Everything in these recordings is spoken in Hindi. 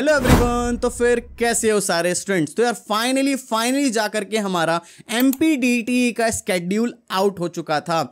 हेलो एवरीवन तो फिर कैसे हो सारे स्टूडेंट्स तो यार फाइनली फाइनली जा करके हमारा एम e का स्केड्यूल आउट हो चुका था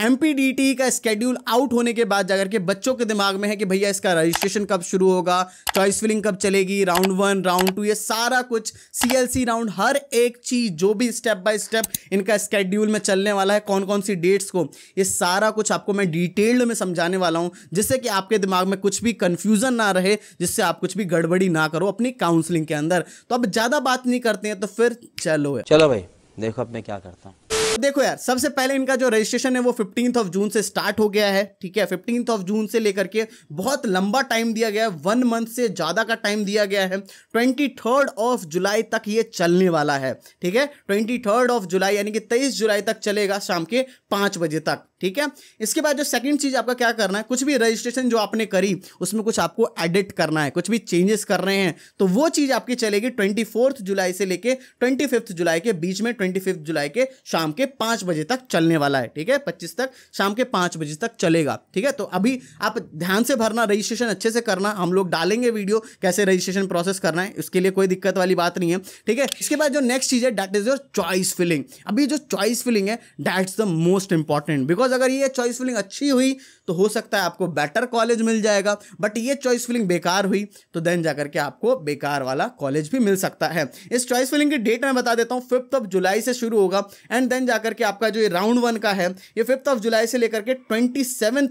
एम का स्केड्यूल आउट होने के बाद जाकर के बच्चों के दिमाग में है कि भैया इसका रजिस्ट्रेशन कब शुरू होगा चॉइस फिलिंग कब चलेगी राउंड वन राउंड टू ये सारा कुछ सी राउंड हर एक चीज जो भी स्टेप बाय स्टेप इनका स्केड्यूल में चलने वाला है कौन कौन सी डेट्स को ये सारा कुछ आपको मैं डिटेल्ड में समझाने वाला हूँ जिससे कि आपके दिमाग में कुछ भी कन्फ्यूजन ना रहे जिससे आप कुछ भी गड़बड़ी ना करो अपनी काउंसलिंग के अंदर तो अब ज़्यादा बात नहीं करते हैं तो फिर चलो चलो भाई देखो अब मैं क्या करता हूँ देखो यार सबसे पहले इनका जो रजिस्ट्रेशन है वो फिफ्टींथ ऑफ जून से स्टार्ट हो गया है ठीक है फिफ्टींथ ऑफ जून से लेकर के बहुत लंबा टाइम दिया गया है वन मंथ से ज़्यादा का टाइम दिया गया है ट्वेंटी थर्ड ऑफ जुलाई तक ये चलने वाला है ठीक है ट्वेंटी थर्ड ऑफ जुलाई यानी कि तेईस जुलाई तक चलेगा शाम के पाँच बजे तक ठीक है इसके बाद जो सेकंड चीज़ आपका क्या करना है कुछ भी रजिस्ट्रेशन जो आपने करी उसमें कुछ आपको एडिट करना है कुछ भी चेंजेस कर रहे हैं तो वो चीज़ आपकी चलेगी ट्वेंटी जुलाई से लेके ट्वेंटी जुलाई के बीच में ट्वेंटी जुलाई के शाम के पांच बजे तक चलने वाला है ठीक है पच्चीस तक शाम के पांच बजे तक चलेगा ठीक है तो अभी आप ध्यान से भरना रजिस्ट्रेशन अच्छे से करना हम लोग डालेंगे वीडियो कैसे रजिस्ट्रेशन प्रोसेस करना है उसके लिए कोई दिक्कत वाली बात नहीं है ठीक है इसके बाद जो नेक्स्ट चीज़ है that is your choice filling अभी जो चॉइस फिलिंग है that's the most important because because अगर ये चॉइस फिलिंग अच्छी हुई तो हो सकता है आपको बेटर कॉलेज मिल जाएगा बट ये चॉइस फिलिंग बेकार हुई तो देन जाकर के आपको बेकार वाला कॉलेज भी मिल सकता है इस चॉइस फिलिंग की डेट मैं बता देता हूँ फिफ्थ ऑफ जुलाई से शुरू होगा एंड देन जाकर के आपका जो ये राउंड वन का है ये फिफ्थ ऑफ जुलाई से लेकर के ट्वेंटी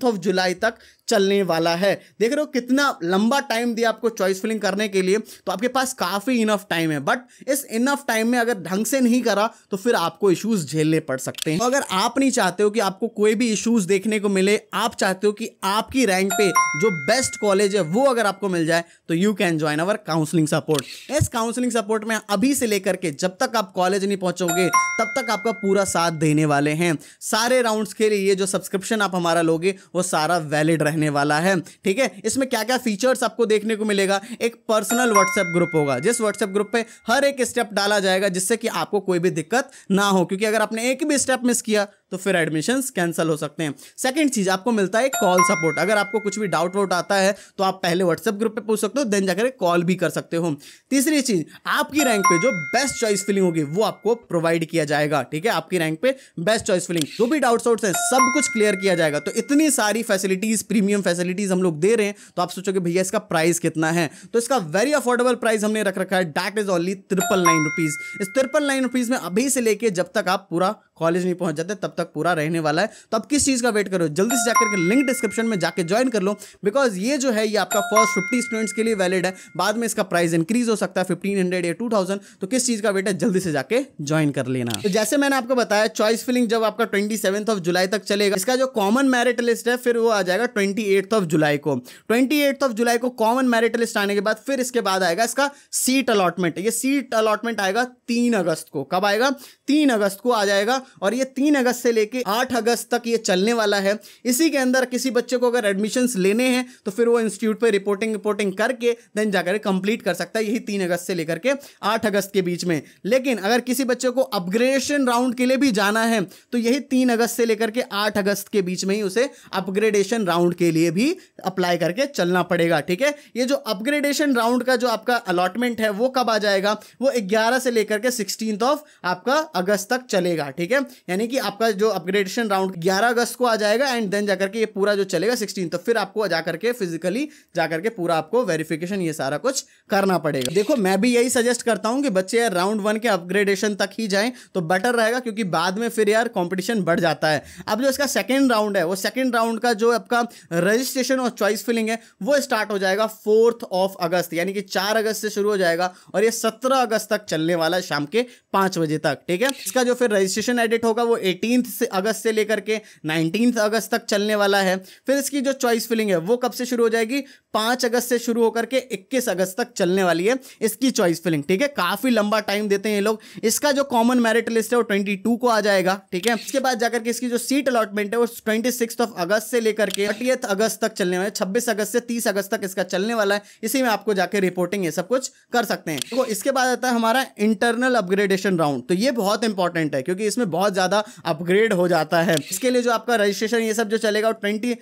ऑफ जुलाई तक चलने वाला है देख रहे हो कितना लंबा टाइम दिया आपको चॉइस फिलिंग करने के लिए तो आपके पास काफ़ी इनफ टाइम है बट इस इनफ टाइम में अगर ढंग से नहीं करा तो फिर आपको इश्यूज झेलने पड़ सकते हैं तो अगर आप नहीं चाहते हो कि आपको कोई भी इश्यूज देखने को मिले आप चाहते हो कि आपकी रैंक पे जो बेस्ट कॉलेज है वो अगर आपको मिल जाए तो you can join our counselling support इस काउंसलिंग सपोर्ट में अभी से लेकर के जब तक आप कॉलेज नहीं पहुंचोगे तब तक आपका पूरा साथ देने वाले हैं सारे राउंड्स के लिए ये जो सब्सक्रिप्शन आप हमारा लोगे वो सारा वैलिड रहने रहने वाला है ठीक है इसमें क्या क्या फीचर्स आपको देखने को मिलेगा एक पर्सनल व्हाट्सएप ग्रुप होगा जिस व्हाट्सएप ग्रुप पे हर एक स्टेप डाला जाएगा जिससे कि आपको कोई भी दिक्कत ना हो क्योंकि अगर आपने एक भी स्टेप मिस किया तो फिर एडमिशंस कैंसिल हो सकते हैं सेकंड चीज आपको मिलता है कॉल सपोर्ट अगर आपको कुछ भी डाउट वाउट आता है तो आप पहले व्हाट्सएप ग्रुप पे पूछ सकते हो देन जाकर कॉल भी कर सकते हो तीसरी चीज आपकी रैंक पे जो बेस्ट चॉइस फिलिंग होगी वो आपको प्रोवाइड किया जाएगा ठीक है आपकी रैंक पे बेस्ट चॉइस फिलिंग जो भी डाउट आउट्स है सब कुछ क्लियर किया जाएगा तो इतनी सारी फैसिलिटीज प्रीमियम फैसिलिटीज हम लोग दे रहे हैं तो आप सोचोगे भैया इसका प्राइस कितना है तो इसका वेरी अफोर्डेबल प्राइस हमने रख रखा है that is only triple nine rupees इस ट्रिपल नाइन रुपीज में अभी से लेके जब तक आप पूरा कॉलेज नहीं पहुंच जाते तब तक पूरा रहने वाला है तो आप किस चीज़ का वेट करो जल्दी से जाकर के लिंक डिस्क्रिप्शन में जाकर ज्वाइन कर लो बिकॉज ये जो है ये आपका फर्स्ट फिफ्टी स्टूडेंट्स के लिए वैलिड है बाद में इसका प्राइस इंक्रीज हो सकता है फिफ्टीन हंड्रेड या टू थाउजेंड तो किस चीज़ का वेट है जल्दी से जाकर ज्वाइन कर लेना तो जैसे मैंने आपको बताया चॉइस फिलिंग जब आपका ट्वेंटी ऑफ जुलाई तक चलेगा इसका जो कॉमन मेरिट लिस्ट है फिर वो आ जाएगा ट्वेंटी ऑफ जुलाई को ट्वेंटी ऑफ जुलाई को कॉमन मेरिट लिस्ट आने के बाद फिर इसके बाद आएगा इसका सीट अलॉटमेंट ये सीट अलॉटमेंट आएगा तीन अगस्त को कब आएगा तीन अगस्त को आ जाएगा और ये तीन अगस्त से लेकर आठ अगस्त तक ये चलने वाला है इसी के अंदर किसी बच्चे को अगर एडमिशन लेने हैं तो फिर वो इंस्टीट्यूट पर रिपोर्टिंग रिपोर्टिंग करके देन जाकर कंप्लीट कर सकता है यही तीन अगस्त से लेकर के आठ अगस्त के बीच में लेकिन अगर किसी बच्चे को अपग्रेडेशन राउंड के लिए भी जाना है तो यही तीन अगस्त से लेकर के आठ अगस्त के बीच में ही उसे अपग्रेडेशन राउंड के लिए भी अप्लाई करके चलना पड़ेगा ठीक है ये जो अपग्रेडेशन राउंड का जो आपका अलॉटमेंट है वो कब आ जाएगा वो 11 से लेकर के 16th ऑफ आपका अगस्त तक चलेगा ठीक है है यानी कि आपका जो अपग्रेडेशन राउंड ग्यारह अगस्त को आ जाएगा एंड देन जाकर के ये पूरा जो चलेगा सिक्सटीन तो फिर आपको जाकर के फिजिकली जाकर के पूरा आपको वेरिफिकेशन ये सारा कुछ करना पड़ेगा देखो मैं भी यही सजेस्ट करता हूँ कि बच्चे यार राउंड वन के अपग्रेडेशन तक ही जाए तो बेटर रहेगा क्योंकि बाद में फिर यार कॉम्पिटिशन बढ़ जाता है अब जो इसका सेकेंड राउंड है वो सेकेंड राउंड का जो आपका रजिस्ट्रेशन और चॉइस फिलिंग है वो स्टार्ट हो जाएगा फोर्थ ऑफ अगस्त यानी कि चार अगस्त से शुरू हो जाएगा और ये सत्रह अगस्त तक चलने वाला है शाम के पांच बजे तक ठीक है इसका जो फिर रजिस्ट्रेशन कैंडिडेट होगा वो एटीन से अगस्त से लेकर के नाइनटीन अगस्त तक चलने वाला है फिर इसकी जो चॉइस फिलिंग है वो कब से शुरू हो जाएगी पाँच अगस्त से शुरू होकर के इक्कीस अगस्त तक चलने वाली है इसकी चॉइस फिलिंग ठीक है काफ़ी लंबा टाइम देते हैं ये लोग इसका जो कॉमन मेरिट लिस्ट है वो ट्वेंटी को आ जाएगा ठीक है इसके बाद जाकर के इसकी जो सीट अलॉटमेंट है वो ट्वेंटी ऑफ अगस्त से लेकर के थर्टी अगस्त तक चलने वाले छब्बीस अगस्त से तीस अगस्त तक इसका चलने वाला है इसी में आपको जाकर रिपोर्टिंग ये सब कुछ कर सकते हैं देखो तो इसके बाद आता है हमारा इंटरनल अपग्रेडेशन राउंड तो ये बहुत इंपॉर्टेंट है क्योंकि इसमें बहुत ज़्यादा अपग्रेड हो जाता है इसके लिए जो आपका रजिस्ट्रेशन ये सब जो चलेगा वो ट्वेंटी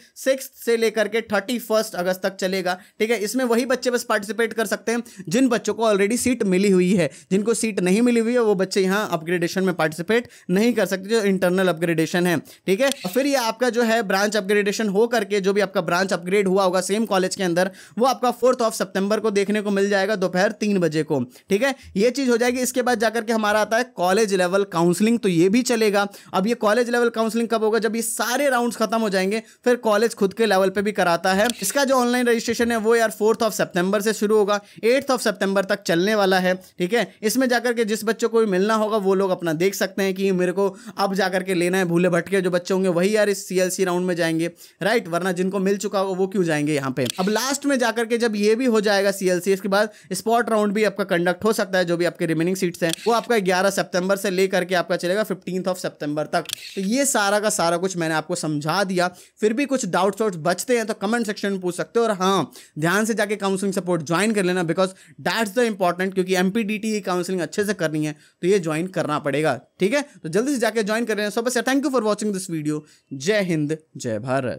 से लेकर के थर्टी फर्स्ट अगस्त तक चलेगा ठीक है इसमें वही बच्चे बस पार्टिसिपेट कर सकते हैं जिन बच्चों को ऑलरेडी सीट मिली हुई है जिनको सीट नहीं मिली हुई है वो बच्चे यहाँ अपग्रेडेशन में पार्टिसिपेट नहीं कर सकते जो इंटरनल अपग्रेडेशन है ठीक है फिर ये आपका जो है ब्रांच अपग्रेडेशन हो करके जो भी आपका ब्रांच अपग्रेड हुआ होगा सेम कॉलेज के अंदर वो आपका फोर्थ ऑफ सितंबर को देखने को मिल जाएगा दोपहर तीन बजे को ठीक है ये चीज़ हो जाएगी इसके बाद जाकर के हमारा आता है कॉलेज लेवल काउंसलिंग तो ये भी भी चलेगा अब ये कॉलेज लेवल काउंसलिंग कब होगा जब ये सारे राउंड्स खत्म हो जाएंगे फिर कॉलेज खुद के लेवल पे भी कराता है इसका जो ऑनलाइन रजिस्ट्रेशन है वो यार फोर्थ ऑफ सेप्टेम्बर से शुरू होगा एट्थ ऑफ सेप्टेम्बर तक चलने वाला है ठीक है इसमें जाकर के जिस बच्चों को भी मिलना होगा वो लोग अपना देख सकते हैं कि मेरे को अब जाकर के लेना है भूले भटके जो बच्चे होंगे वही यार इस सी राउंड में जाएंगे राइट वरना जिनको मिल चुका होगा वो क्यों जाएंगे यहाँ पे अब लास्ट में जाकर के जब ये भी हो जाएगा सी इसके बाद स्पॉट राउंड भी आपका कंडक्ट हो सकता है जो भी आपके रिमेनिंग सीट्स हैं वो आपका ग्यारह सेप्टेम्बर से लेकर के आपका चलेगा थर्टीन ऑफ सितंबर तक तो ये सारा का सारा कुछ मैंने आपको समझा दिया फिर भी कुछ डाउट्स वाउट्स बचते हैं तो कमेंट सेक्शन में पूछ सकते हो और हाँ ध्यान से जाके काउंसलिंग सपोर्ट ज्वाइन कर लेना बिकॉज डैट्स द इंपॉर्टेंट क्योंकि एम की काउंसलिंग अच्छे से करनी है तो ये ज्वाइन करना पड़ेगा ठीक है तो जल्दी से जाके ज्वाइन कर लेना सो बस thank you for watching this video जय हिंद जय भारत